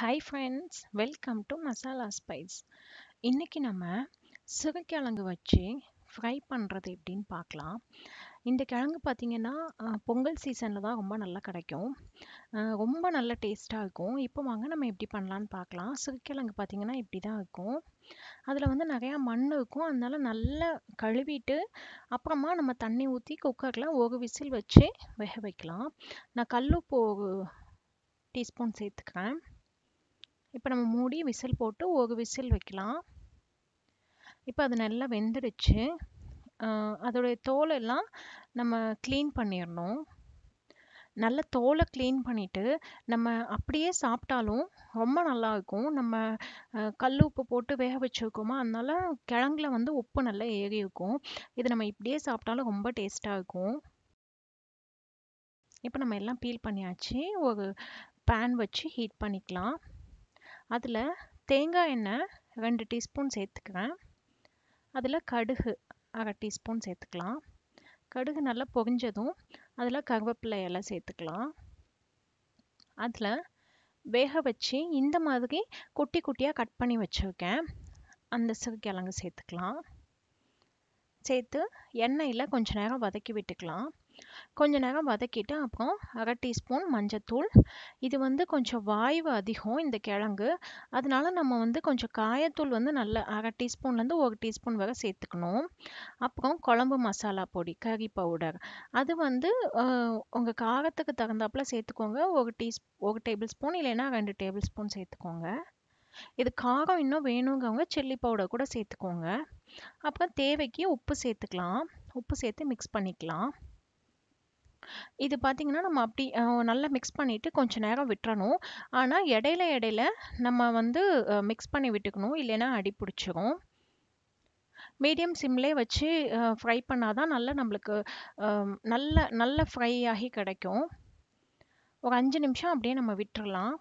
hi friends welcome to masala spice இன்றைக்கி நம்ம சிவக்கிழங்கு வச்சு ஃப்ரை பண்ணுறது எப்படின்னு பார்க்கலாம் இந்த கிழங்கு பார்த்திங்கன்னா பொங்கல் சீசனில் தான் ரொம்ப நல்லா கிடைக்கும் ரொம்ப நல்ல டேஸ்ட்டாக இருக்கும் இப்போ வாங்க நம்ம எப்படி பண்ணலான்னு பார்க்கலாம் சிறுக்கிழங்கு பார்த்திங்கன்னா இப்படி தான் இருக்கும் அதில் வந்து நிறையா மண் இருக்கும் அதனால் நல்லா கழுவிட்டு அப்புறமா நம்ம தண்ணி ஊற்றி குக்கரில் ஒரு விசில் வச்சு வேக வைக்கலாம் நான் கல்லுப்பு ஒரு டீஸ்பூன் சேர்த்துக்கிறேன் இப்போ நம்ம மூடி விசில் போட்டு ஒரு விசில் வைக்கலாம் இப்போ அது நல்லா வெந்துடுச்சு அதோடைய தோலெல்லாம் நம்ம க்ளீன் பண்ணிடணும் நல்ல தோலை க்ளீன் பண்ணிவிட்டு நம்ம அப்படியே சாப்பிட்டாலும் ரொம்ப நல்லா இருக்கும் நம்ம கல் உப்பு போட்டு வேக வச்சுருக்கோமா அதனால கிழங்குல வந்து உப்பு நல்லா ஏறி இருக்கும் இது நம்ம இப்படியே சாப்பிட்டாலும் ரொம்ப டேஸ்ட்டாக இருக்கும் இப்போ நம்ம எல்லாம் பீல் பண்ணியாச்சு ஒரு பேன் வச்சு ஹீட் பண்ணிக்கலாம் அதில் தேங்காய் எண்ணெய் ரெண்டு டீஸ்பூன் சேர்த்துக்குவேன் அதில் கடுகு அரை டீஸ்பூன் சேர்த்துக்கலாம் கடுகு நல்லா பொரிஞ்சதும் அதில் கருவேப்பிலை இலை சேர்த்துக்கலாம் அதில் வேக வச்சு இந்த மாதிரி குட்டி குட்டியாக கட் பண்ணி வச்சுருக்கேன் அந்த சிறுகிழங்கு சேர்த்துக்கலாம் சேர்த்து எண்ணெயில் கொஞ்ச நேரம் வதக்கி விட்டுக்கலாம் கொஞ்ச நேரம் வதக்கிட்டு அப்புறம் அரை டீஸ்பூன் மஞ்சத்தூள் இது வந்து கொஞ்சம் வாய்வு அதிகம் இந்த கிழங்கு அதனால நம்ம வந்து கொஞ்சம் காயத்தூள் வந்து நல்ல அரை டீஸ்பூன்லேருந்து ஒரு டீஸ்பூன் வரை சேர்த்துக்கணும் அப்புறம் குழம்பு மசாலா பொடி கறி பவுடர் அது வந்து உங்கள் காரத்துக்கு தகுந்தாப்புல சேர்த்துக்கோங்க ஒரு டீஸ் ஒரு டேபிள் ஸ்பூன் இல்லைன்னா ரெண்டு டேபிள் ஸ்பூன் சேர்த்துக்கோங்க இது காரம் இன்னும் வேணுங்கிறவங்க சில்லி பவுடர் கூட சேர்த்துக்கோங்க அப்புறம் தேவைக்கு உப்பு சேர்த்துக்கலாம் உப்பு சேர்த்து மிக்ஸ் பண்ணிக்கலாம் இது பார்த்திங்கன்னா நம்ம அப்படி நல்லா மிக்ஸ் பண்ணிவிட்டு கொஞ்சம் நேரம் விட்டுறணும் ஆனால் இடையில இடையில நம்ம வந்து மிக்ஸ் பண்ணி விட்டுக்கணும் இல்லைன்னா அடி பிடிச்சிரும் மீடியம் சிம்லேயே வச்சு ஃப்ரை பண்ணால் தான் நல்லா நம்மளுக்கு நல்ல நல்ல ஃப்ரை ஆகி கிடைக்கும் ஒரு அஞ்சு நிமிஷம் அப்படியே நம்ம விட்டுறலாம்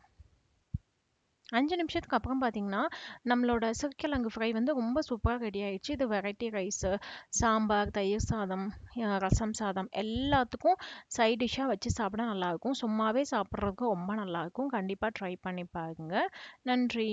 அஞ்சு நிமிஷத்துக்கு அப்புறம் பார்த்தீங்கன்னா நம்மளோட சிறுக்கிழங்கு ஃப்ரை வந்து ரொம்ப சூப்பராக ரெடி ஆயிடுச்சு இது வெரைட்டி ரைஸு சாம்பார் தயிர் சாதம் ரசம் சாதம் எல்லாத்துக்கும் சைட் டிஷ்ஷாக வச்சு சாப்பிட நல்லாயிருக்கும் சும்மாவே சாப்பிட்றதுக்கு ரொம்ப நல்லாயிருக்கும் கண்டிப்பாக ட்ரை பண்ணி பாருங்கள் நன்றி